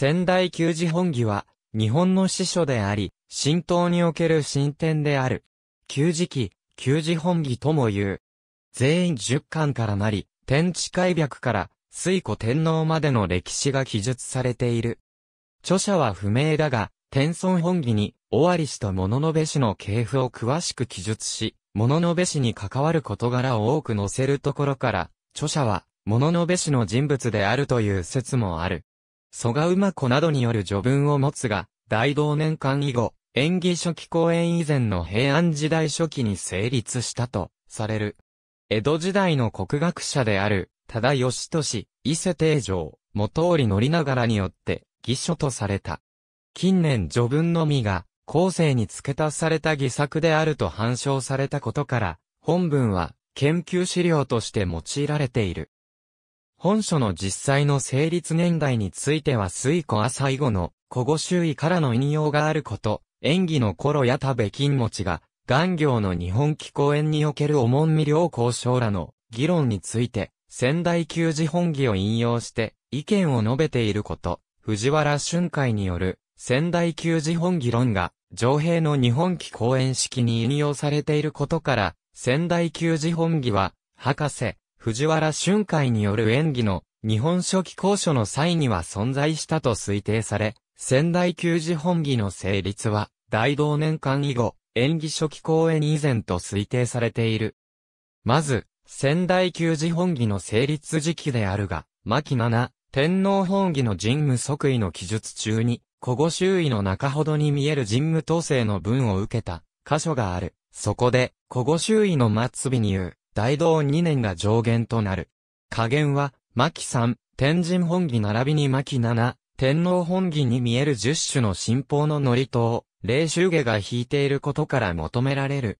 仙台球児本義は、日本の司書であり、神道における神典である。旧時期、旧時本義とも言う。全員10巻からなり、天地開闢から、水古天皇までの歴史が記述されている。著者は不明だが、天孫本義に、尾張氏と物部氏の系譜を詳しく記述し、物部氏に関わる事柄を多く載せるところから、著者は、物部氏の人物であるという説もある。蘇我馬子などによる序文を持つが、大同年間以後、演技初期公演以前の平安時代初期に成立したとされる。江戸時代の国学者である、忠義俊、伊勢定城、元織がらによって、義書とされた。近年序文のみが、後世に付け足された義作であると反証されたことから、本文は研究資料として用いられている。本書の実際の成立年代については水古朝以後の古語周囲からの引用があること、演技の頃や田部金持ちが、元行の日本紀公演におけるおもんみう交渉らの議論について、仙台旧字本義を引用して意見を述べていること、藤原春海による仙台旧字本義論が、上平の日本紀公演式に引用されていることから、仙台旧字本義は、博士、藤原春海による演技の日本初期講書の際には存在したと推定され、仙台球児本義の成立は、大同年間以後、演技初期公演以前と推定されている。まず、仙台球児本義の成立時期であるが、牧七、天皇本義の神武即位の記述中に、古語周囲の中ほどに見える神武統制の文を受けた、箇所がある。そこで、古語周囲の末尾に言う、大道2年が上限となる。下限は、牧3、天神本儀並びに牧7、天皇本義に見える10種の信仰の祝詞を、霊衆下が引いていることから求められる。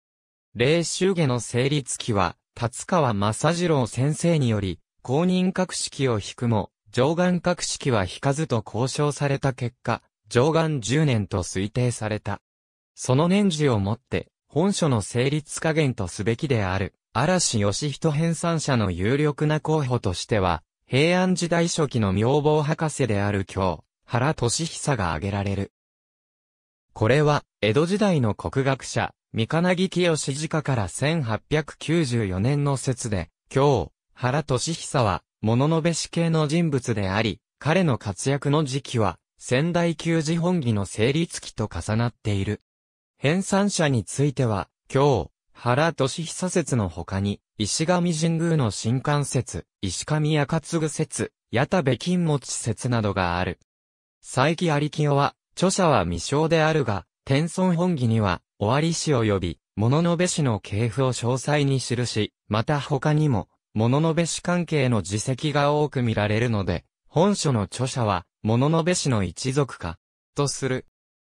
霊衆下の成立期は、達川正次郎先生により、公認格式を引くも、上岸格式は引かずと交渉された結果、上岸10年と推定された。その年次をもって、本書の成立加減とすべきである。嵐義人編纂者の有力な候補としては、平安時代初期の妙望博士である今日、原俊久が挙げられる。これは、江戸時代の国学者、三金木清次家から1894年の説で、今日、原俊久は、物のべし系の人物であり、彼の活躍の時期は、仙台旧時本義の成立期と重なっている。編纂者については、今日、原俊久説の他に、石上神宮の新館説、石上赤継説、矢田部金持説などがある。佐伯有清は、著者は未詳であるが、天孫本義には、尾張氏及び、物の部氏の系譜を詳細に記し、また他にも、物の部氏関係の自責が多く見られるので、本書の著者は、物の部氏の一族か、とする。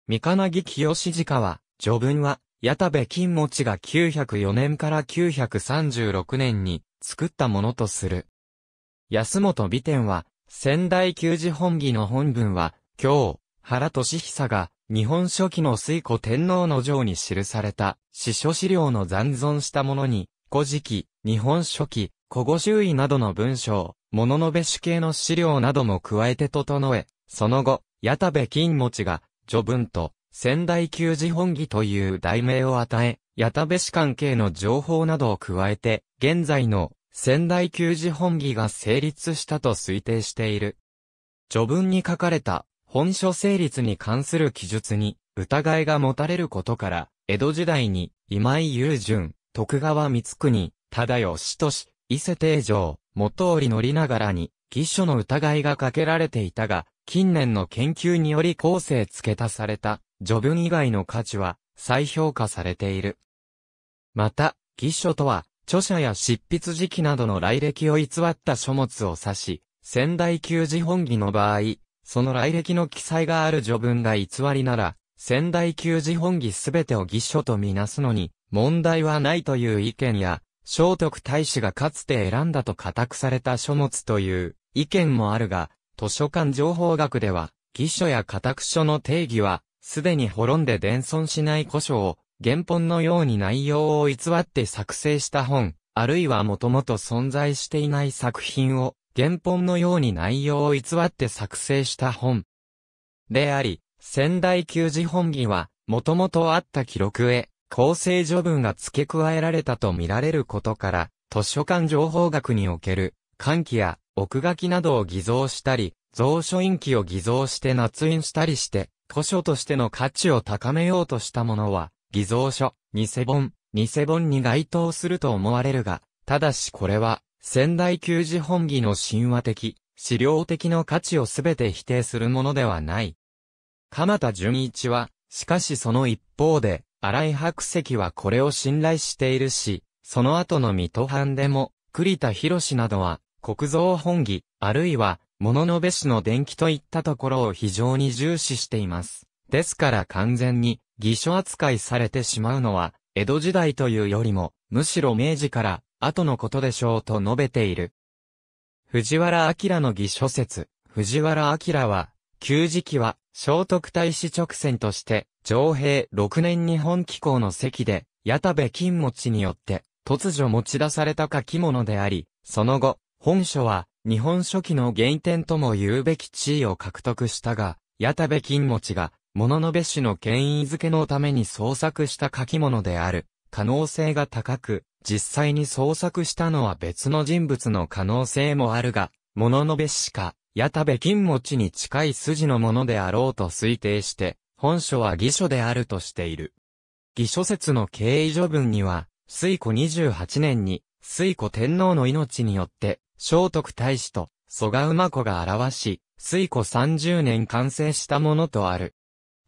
三金木清家は、序文は、矢田部金持ちが904年から936年に作ったものとする。安本美典は、仙台旧字本義の本文は、今日、原俊久が、日本初期の水古天皇の城に記された、史書資料の残存したものに、古事記、日本初期、古語周囲などの文章、物のべし系の資料なども加えて整え、その後、矢田部金持ちが、序文と、仙台球児本義という題名を与え、矢田部氏関係の情報などを加えて、現在の仙台球児本義が成立したと推定している。序文に書かれた本書成立に関する記述に疑いが持たれることから、江戸時代に今井雄純、徳川光国、忠義氏伊勢定城、元織り乗りながらに、偽書の疑いがかけられていたが、近年の研究により後世付け足された序文以外の価値は再評価されている。また、偽書とは、著者や執筆時期などの来歴を偽った書物を指し、仙台旧字本義の場合、その来歴の記載がある序文が偽りなら、仙台旧字本義すべてを偽書とみなすのに、問題はないという意見や、聖徳太子がかつて選んだと固くされた書物という、意見もあるが、図書館情報学では、義書や家宅書の定義は、すでに滅んで伝存しない古書を、原本のように内容を偽って作成した本、あるいはもともと存在していない作品を、原本のように内容を偽って作成した本。であり、仙台旧字本義は、もともとあった記録へ、構成序文が付け加えられたと見られることから、図書館情報学における、換気や奥書きなどを偽造したり、蔵書印記を偽造して捺印したりして、古書としての価値を高めようとしたものは、偽造書、偽本、偽本に該当すると思われるが、ただしこれは、仙台旧字本義の神話的、資料的の価値をすべて否定するものではない。鎌田純一は、しかしその一方で、荒井白石はこれを信頼しているし、その後の水戸藩でも、栗田博士などは、国造本義、あるいは、物のべしの伝記といったところを非常に重視しています。ですから完全に、偽書扱いされてしまうのは、江戸時代というよりも、むしろ明治から、後のことでしょうと述べている。藤原明の偽書説、藤原明は、旧時期は、聖徳太子直線として、上平6年日本紀行の席で、矢田部金持ちによって、突如持ち出された書き物であり、その後、本書は、日本書紀の原点とも言うべき地位を獲得したが、矢田部金持ちが、物の部氏の権威づけのために創作した書き物である、可能性が高く、実際に創作したのは別の人物の可能性もあるが、物の部氏か、矢田部金持ちに近い筋のものであろうと推定して、本書は偽書であるとしている。偽書説の経緯序文には、水庫28年に、水庫天皇の命によって、聖徳太子と、蘇我馬子が表し、水子三十年完成したものとある。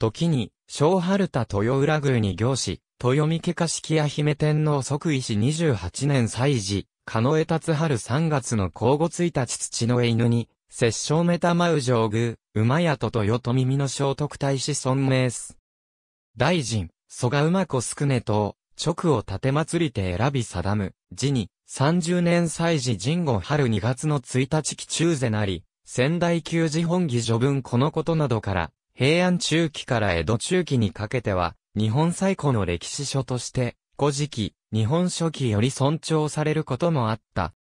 時に、小春田豊浦宮に行し、豊見家家式や姫天皇即位し十八年祭事、狩野達春三月の交互一日土の犬に、摂政メタマウ上宮、馬屋と豊と耳の聖徳太子尊名す。大臣、蘇我馬子宿根と、直を立て祭りて選び定む、字に、30年祭時神後春2月の1日期中世なり、仙台旧字本義序文このことなどから、平安中期から江戸中期にかけては、日本最古の歴史書として、古事記、日本書紀より尊重されることもあった。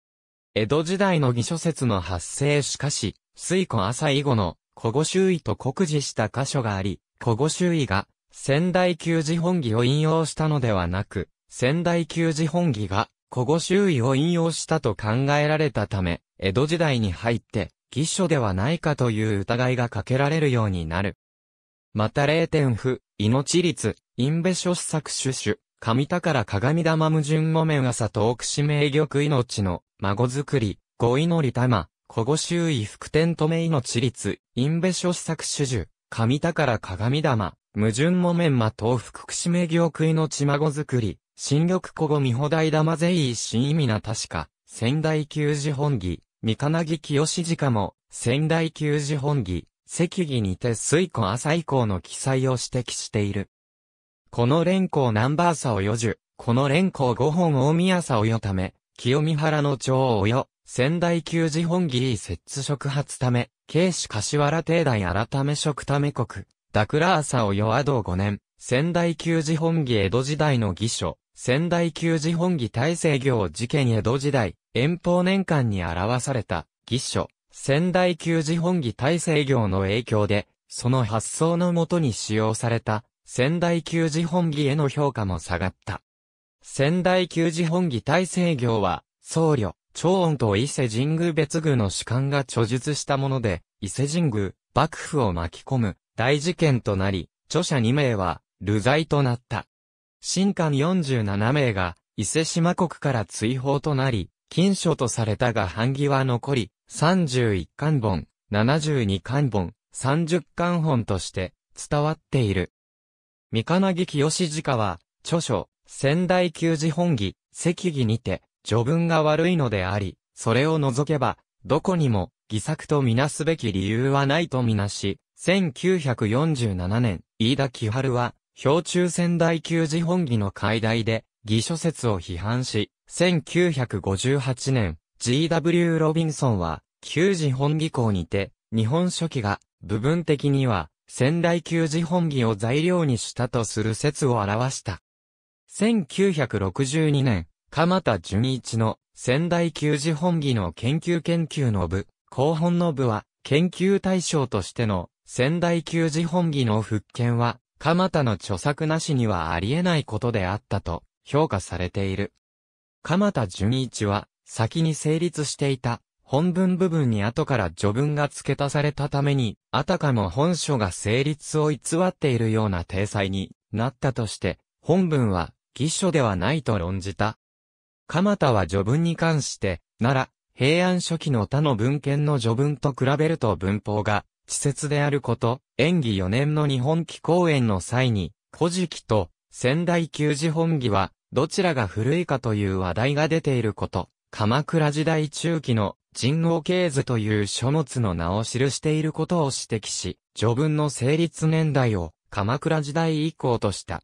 江戸時代の義書説の発生しかし、水古朝以後の古語周囲と告示した箇所があり、古語周囲が仙台旧字本義を引用したのではなく、仙台旧字本義が古語周囲を引用したと考えられたため、江戸時代に入って、義書ではないかという疑いがかけられるようになる。また0点符、命率、インベ書作種種、神宝鏡玉矛盾木綿朝と奥氏名玉命の、孫作り、五祈り玉、古語周囲福天止め命率、インベ書作種種、神宝鏡玉、矛盾木綿間東福串名玉ち孫作り、新緑古後美穂大玉ゼい新意味な確か、仙台球児本義、三金木清寺かも、仙台球児本義、赤義にて水古朝以降の記載を指摘している。この連行ナンバー差をよじこの連行五本大宮差をよため、清見原の長をよ、仙台球児本義い摂職発ため、慶氏柏原定大改め職ため国、ダクラーサをよ和道五年、仙台球児本義江戸時代の義書、仙台旧寺本義大成行事件江戸時代、遠方年間に表された、義書、仙台旧寺本義大成行の影響で、その発想のもとに使用された、仙台旧寺本義への評価も下がった。仙台旧寺本義大成行は、僧侶、長音と伊勢神宮別宮の主観が著述したもので、伊勢神宮、幕府を巻き込む大事件となり、著者2名は、流罪となった。新官47名が、伊勢島国から追放となり、禁書とされたが版木は残り、31巻本、72巻本、30巻本として伝わっている。三日な義清志家は、著書、仙台旧字本義、赤義にて、序文が悪いのであり、それを除けば、どこにも、偽作とみなすべき理由はないとみなし、1947年、飯田木春は、氷中仙台球児本義の解題で、偽書説を批判し、1958年、G.W. ロビンソンは、旧児本義校にて、日本書紀が、部分的には、仙台旧児本義を材料にしたとする説を表した。1962年、鎌田純一の仙台旧児本義の研究研究の部、後本の部は、研究対象としての仙台旧児本義の復権は、鎌田の著作なしにはありえないことであったと評価されている。鎌田純一は、先に成立していた本文部分に後から序文が付け足されたために、あたかも本書が成立を偽っているような体裁になったとして、本文は偽書ではないと論じた。鎌田は序文に関して、なら、平安初期の他の文献の序文と比べると文法が稚拙であること、演技4年の日本記公演の際に、古事記と仙台旧字本義は、どちらが古いかという話題が出ていること、鎌倉時代中期の人王系図という書物の名を記していることを指摘し、序文の成立年代を鎌倉時代以降とした。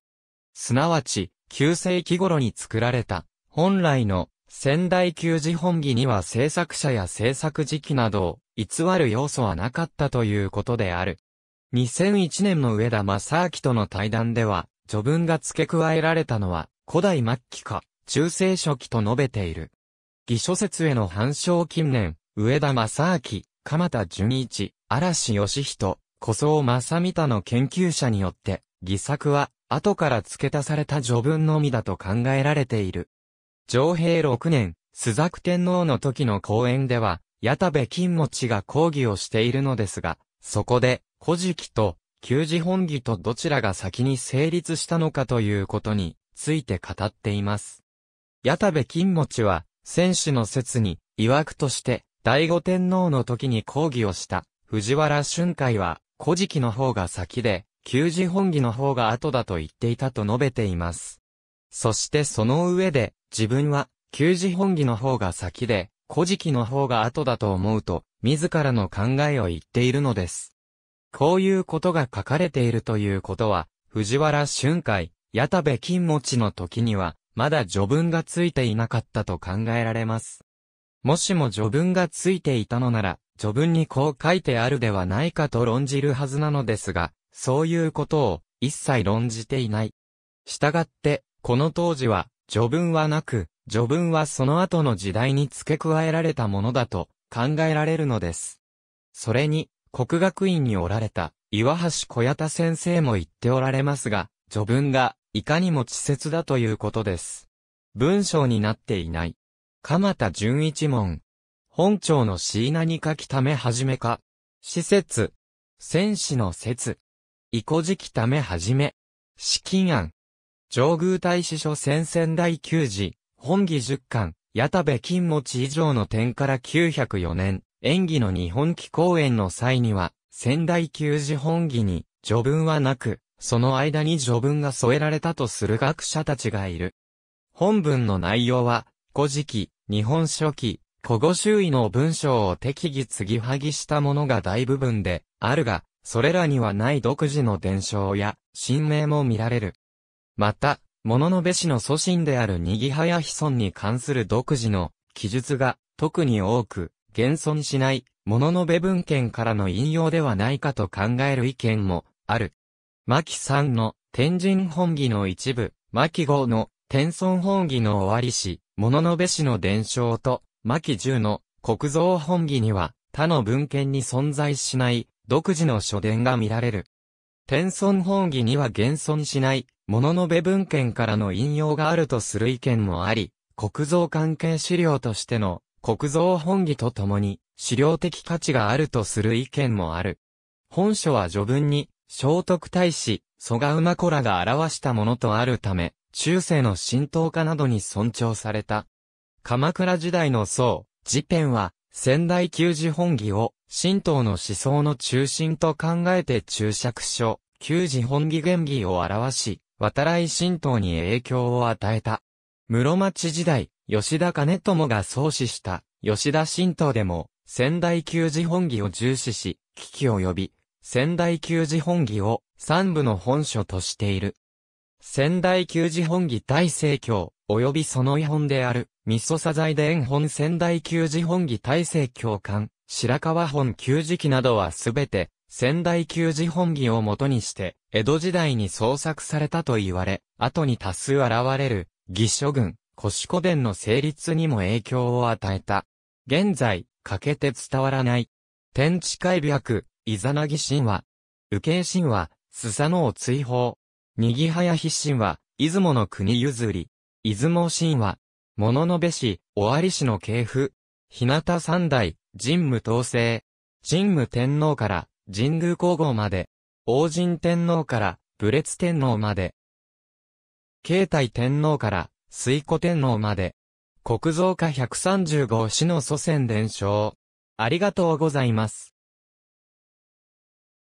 すなわち、旧世紀頃に作られた、本来の仙台旧字本義には制作者や制作時期などを偽る要素はなかったということである。2001年の上田正明との対談では、序文が付け加えられたのは、古代末期か、中世初期と述べている。偽書説への反証近年、上田正明、鎌田純一、嵐義人、古僧正三田の研究者によって、偽作は、後から付け足された序文のみだと考えられている。上平6年、須作天皇の時の講演では、矢田部金持ちが抗議をしているのですが、そこで、古事記と、旧字本義とどちらが先に成立したのかということについて語っています。矢田部金持ちは、戦士の説に、曰くとして、第五天皇の時に抗議をした、藤原春海は、古事記の方が先で、旧字本義の方が後だと言っていたと述べています。そしてその上で、自分は、旧字本義の方が先で、古事記の方が後だと思うと、自らの考えを言っているのです。こういうことが書かれているということは、藤原春海、矢田部金持ちの時には、まだ序文がついていなかったと考えられます。もしも序文がついていたのなら、序文にこう書いてあるではないかと論じるはずなのですが、そういうことを一切論じていない。したがって、この当時は、序文はなく、序文はその後の時代に付け加えられたものだと考えられるのです。それに、国学院におられた岩橋小屋田先生も言っておられますが、序文がいかにも稚拙だということです。文章になっていない。鎌田純一門。本庁の椎名に書きため始めか。施設。戦士の説。意固じきため始め。資金案。上宮大使書戦線第9次。本義十巻、矢田部金持ち以上の点から904年、演技の日本記公演の際には、仙台球児本義に序文はなく、その間に序文が添えられたとする学者たちがいる。本文の内容は、古事記、日本書紀、古語周囲の文章を適宜継ぎはぎしたものが大部分であるが、それらにはない独自の伝承や、新名も見られる。また、物の部氏の祖神であるにぎはやひ孫に関する独自の記述が特に多く、現存しない物の部文献からの引用ではないかと考える意見もある。牧さんの天神本義の一部、牧号の天孫本義の終わりし、物の部氏の伝承と牧十の国造本義には他の文献に存在しない独自の書伝が見られる。天孫本義には現存しない物の部文献からの引用があるとする意見もあり、国造関係資料としての国造本義とともに資料的価値があるとする意見もある。本書は序文に、聖徳太子、蘇我馬子らが表したものとあるため、中世の神道家などに尊重された。鎌倉時代の僧、事典は、仙台旧字本義を、神道の思想の中心と考えて注釈書、旧字本義原義を表し、渡来神道に影響を与えた。室町時代、吉田兼友が創始した吉田神道でも、仙台球児本義を重視し、危機を呼び、仙台球児本義を三部の本書としている。仙台球児本義大聖教、及びその遺本である、味噌サザイ伝本仙台球児本義大聖教館、白川本球児記などはすべて、仙台旧字本義をもとにして、江戸時代に創作されたと言われ、後に多数現れる、義書軍、腰古伝の成立にも影響を与えた。現在、欠けて伝わらない。天地開白、イザナギ神話。右京神話、スサノオ追放。にぎはやひ神話、出雲の国譲り。出雲神話。物のべし、尾張市の系譜。日向三代、神武統制。神武天皇から、神宮皇后まで、王神天皇から武烈天皇まで、慶太天皇から水古天皇まで、国造化135市の祖先伝承。ありがとうございます。